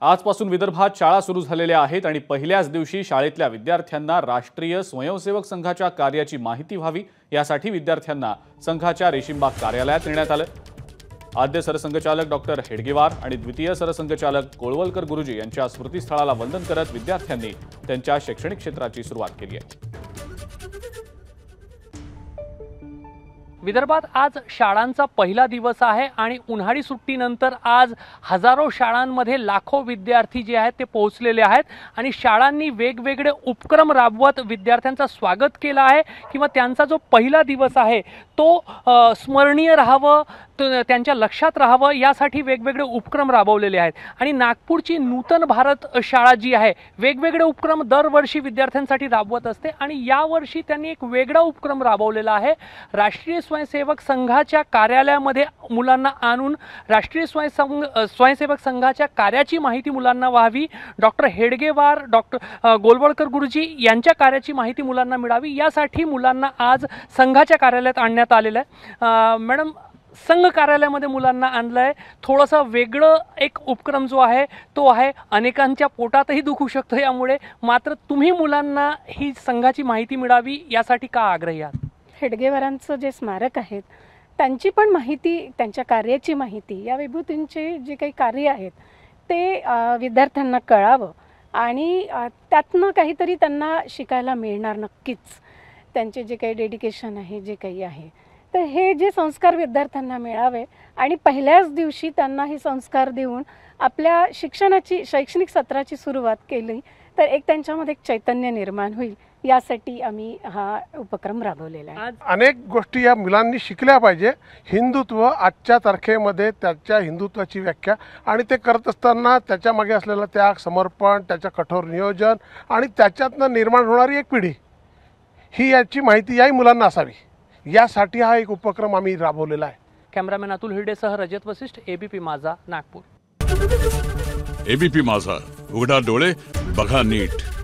आजपासून विदर्भात शाळा सुरू झालेल्या आहेत आणि पहिल्याच दिवशी शाळेतल्या विद्यार्थ्यांना राष्ट्रीय स्वयंसेवक संघाच्या कार्याची माहिती व्हावी यासाठी विद्यार्थ्यांना संघाच्या रेशीमबाग कार्यालयात नेण्यात आलं आद्य सरसंघचालक डॉक्टर हेडगेवार आणि द्वितीय सरसंघचालक कोळवलकर गुरुजी यांच्या स्मृतीस्थळाला वंदन करत विद्यार्थ्यांनी त्यांच्या शैक्षणिक क्षेत्राची सुरुवात केली आहे विदर्भात आज शाळांचा पहिला दिवस आहे आणि उन्हाळी सुट्टीनंतर आज हजारो शाळांमध्ये लाखो विद्यार्थी जे आहेत ते पोहोचलेले आहेत आणि शाळांनी वेगवेगळे उपक्रम राबवत विद्यार्थ्यांचा स्वागत केला आहे किंवा त्यांचा जो पहिला दिवस आहे तो स्मरणीय राहावं त्यांच्या लक्षात राहावं यासाठी वेगवेगळे उपक्रम राबवलेले आहेत आणि नागपूरची नूतन भारत शाळा जी आहे वेगवेगळे उपक्रम दरवर्षी विद्यार्थ्यांसाठी राबवत असते आणि यावर्षी त्यांनी एक वेगळा उपक्रम राबवलेला आहे राष्ट्रीय स्वयंसेवक संघाच्या कार्यालयामध्ये मुलांना आणून राष्ट्रीय स्वयंसंघ स्वयंसेवक संघाच्या कार्याची माहिती मुलांना व्हावी डॉक्टर हेडगेवार डॉक्टर गोलवळकर गुरुजी यांच्या कार्याची माहिती मुलांना मिळावी यासाठी मुलांना आज संघाच्या कार्यालयात आणण्यात आलेलं आहे मॅडम संघ कार्यालयामध्ये मुलांना आणलं आहे थोडंसं वेगळं एक उपक्रम जो आहे तो आहे अनेकांच्या पोटातही दुखू शकतो यामुळे मात्र तुम्ही मुलांना ही संघाची माहिती मिळावी यासाठी का आग्रही आहात हेडगेवारांचं जे स्मारक आहेत त्यांची पण माहिती त्यांच्या कार्याची माहिती या विभूतींचे जे काही कार्य आहेत ते विद्यार्थ्यांना कळावं आणि त्यातनं काहीतरी त्यांना शिकायला मिळणार नक्कीच त्यांचे जे काही डेडिकेशन आहे जे काही आहे तर हे जे संस्कार विद्यार्थ्यांना मिळावे आणि पहिल्याच दिवशी त्यांना हे संस्कार देऊन आपल्या शिक्षणाची शैक्षणिक सत्राची सुरुवात केली तर एक त्यांच्यामध्ये एक चैतन्य निर्माण होईल यासाठी आम्ही हा उपक्रम राबवलेला आहे अनेक गोष्टी या मुलांनी शिकल्या पाहिजे हिंदुत्व आजच्या तारखेमध्ये त्याच्या हिंदुत्वाची व्याख्या आणि ते करत असताना त्याच्या मागे असलेला त्याग समर्पण त्याच्या कठोर नियोजन आणि त्याच्यातनं निर्माण होणारी एक पिढी ही याची माहिती याही मुलांना असावी यासाठी हा एक उपक्रम आम्ही राबवलेला आहे कॅमेरामॅन अतुल हिरडेसह रजत वसिष्ठ एबीपी माझा नागपूर एबीपी माझा उघडा डोळे बघा नीट